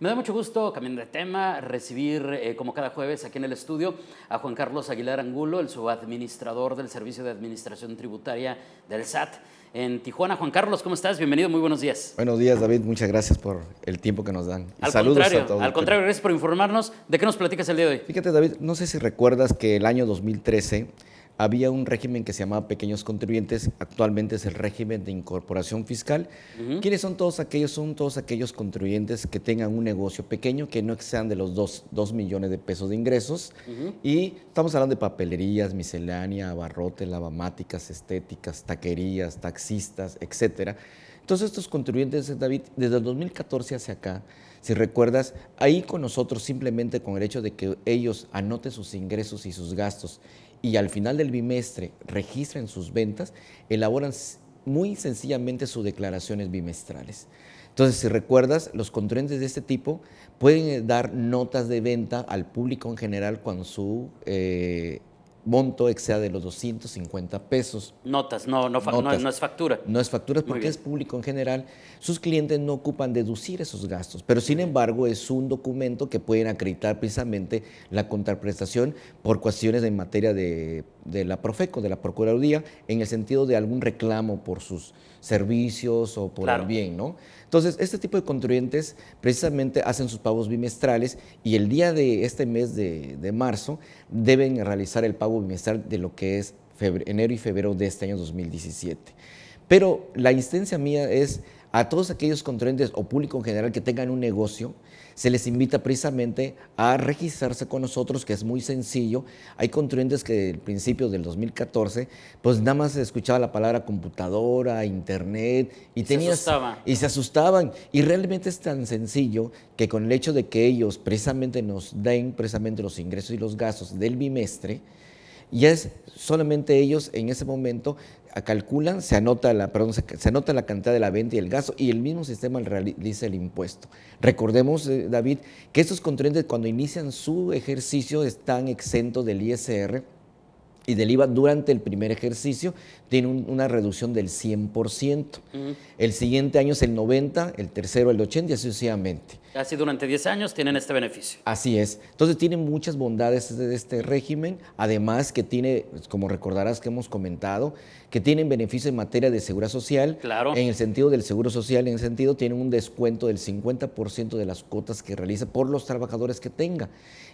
Me da mucho gusto, cambiando de tema, recibir, eh, como cada jueves, aquí en el estudio a Juan Carlos Aguilar Angulo, el subadministrador del Servicio de Administración Tributaria del SAT en Tijuana. Juan Carlos, ¿cómo estás? Bienvenido, muy buenos días. Buenos días, David. Muchas gracias por el tiempo que nos dan. saludos a todos. Al contrario, gracias por informarnos. ¿De qué nos platicas el día de hoy? Fíjate, David, no sé si recuerdas que el año 2013 había un régimen que se llamaba pequeños contribuyentes, actualmente es el régimen de incorporación fiscal. ¿Quiénes son todos aquellos? Son todos aquellos contribuyentes que tengan un negocio pequeño, que no excedan de los 2 millones de pesos de ingresos. Y estamos hablando de papelerías, miscelánea, abarrotes, lavamáticas, estéticas, taquerías, taxistas, etc. Entonces estos contribuyentes, David, desde el 2014 hacia acá, si recuerdas, ahí con nosotros simplemente con el hecho de que ellos anoten sus ingresos y sus gastos y al final del bimestre registran sus ventas, elaboran muy sencillamente sus declaraciones bimestrales. Entonces, si recuerdas, los contribuyentes de este tipo pueden eh, dar notas de venta al público en general cuando su eh, monto exceda de los 250 pesos. Notas, no, Notas. no, no es factura. No es factura porque es público en general. Sus clientes no ocupan deducir esos gastos, pero sin embargo es un documento que pueden acreditar precisamente la contraprestación por cuestiones en materia de de la Profeco, de la Procuraduría, en el sentido de algún reclamo por sus servicios o por el bien, ¿no? Entonces, este tipo de contribuyentes precisamente hacen sus pagos bimestrales y el día de este mes de, marzo deben realizar el pago bimestral de lo que es enero y febrero de este año 2017. Pero la instancia mía es a todos aquellos contribuyentes o público en general que tengan un negocio, se les invita precisamente a registrarse con nosotros, que es muy sencillo. Hay contribuyentes que al principio del 2014, pues nada más se escuchaba la palabra computadora, internet, y, se asustaban. Y se asustaban. Y realmente es tan sencillo que con el hecho de que ellos precisamente nos den precisamente los ingresos y los gastos del bimestre, y es solamente ellos en ese momento ah, calculan, se anota, la, se, anota la cantidad de la venta y el gasto y el mismo sistema realiza el impuesto. Recordemos, eh, David, que estos contribuyentes cuando inician su ejercicio están exentos del ISR y del IVA durante el primer ejercicio tienen una reducción del 100%. El siguiente año es el 90, el tercero el 80 y así sucesivamente casi durante 10 años tienen este beneficio. Así es. Entonces tiene muchas bondades este, de este régimen, además que tiene, pues, como recordarás que hemos comentado, que tienen beneficio en materia de seguridad social. Claro. En el sentido del seguro social, en el sentido tiene un descuento del 50% de las cuotas que realiza por los trabajadores que tenga.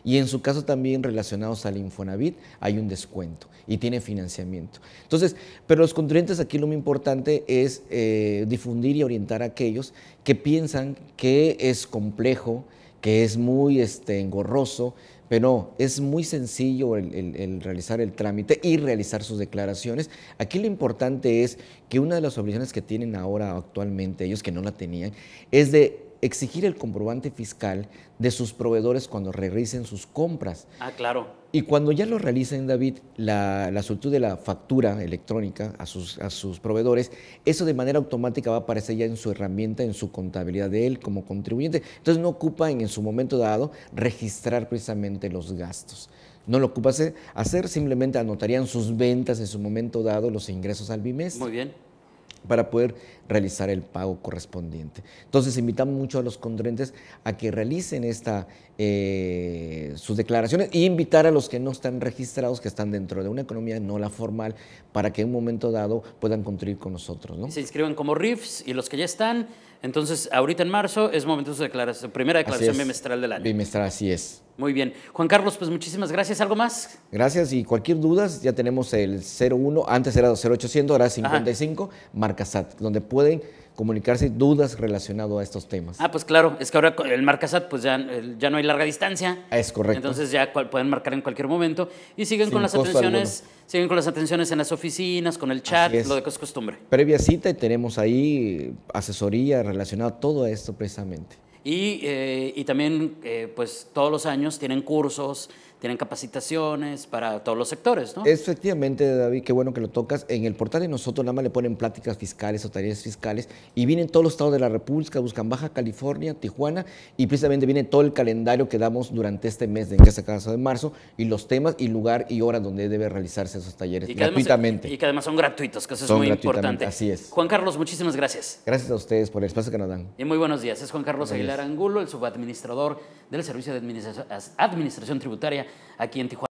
Y en su caso también relacionados al Infonavit hay un descuento y tiene financiamiento. Entonces, pero los contribuyentes aquí lo muy importante es eh, difundir y orientar a aquellos que piensan que es como complejo, que es muy este, engorroso, pero es muy sencillo el, el, realizar el trámite y realizar sus declaraciones. Aquí lo importante es que una de las obligaciones que tienen ahora actualmente, ellos que no la tenían, es de exigir el comprobante fiscal de sus proveedores cuando realicen sus compras. Ah, claro. Y cuando ya lo realicen, David, la, la solicitud de la factura electrónica a sus, proveedores, eso de manera automática va a aparecer ya en su herramienta, en su contabilidad de él como contribuyente. Entonces no ocupa en, su momento dado registrar precisamente los gastos no lo ocupa hacer, simplemente anotarían sus ventas en su momento dado, los ingresos al bimestre. Muy bien para poder realizar el pago correspondiente. Entonces, invitamos mucho a los contribuyentes a que realicen esta, eh, sus declaraciones e invitar a los que no están registrados, que están dentro de una economía no la formal, para que en un momento dado puedan contribuir con nosotros. Se inscriben como RIFs y los que ya están, entonces ahorita en marzo es momento de su, declaración, primera declaración bimestral del año. Bimestral, así es. Muy bien. Juan Carlos, pues muchísimas gracias. ¿Algo más? Gracias y cualquier duda, ya tenemos el 01, antes era 0800, ahora 55, Marcasat, donde pueden comunicarse dudas relacionadas a estos temas. Ah, pues claro, es que ahora el Marcasat, pues ya, ya no hay larga distancia. Es correcto. Entonces ya pueden marcar en cualquier momento y siguen con las atenciones, siguen con las atenciones en las oficinas, con el chat, lo de que costumbre. Previa cita y tenemos ahí asesoría relacionada a todo esto precisamente. Y, eh, y también, eh, pues todos los años tienen cursos tienen capacitaciones para todos los sectores, ¿no? Efectivamente, David, qué bueno que lo tocas. En el portal de nosotros nada más le ponen pláticas fiscales o tareas fiscales y vienen todos los estados de la República, buscan Baja California, Tijuana y precisamente viene todo el calendario que damos durante este mes de en este caso de marzo y los temas y lugar y hora donde debe realizarse esos talleres gratuitamente. y que además son gratuitos, que eso es muy importante. Así es. Juan Carlos, muchísimas gracias. Gracias a ustedes por el espacio que nos dan. Y muy buenos días. Es Juan Carlos Aguilar Angulo, el subadministrador del Servicio de Administración Tributaria aquí en Tijuana.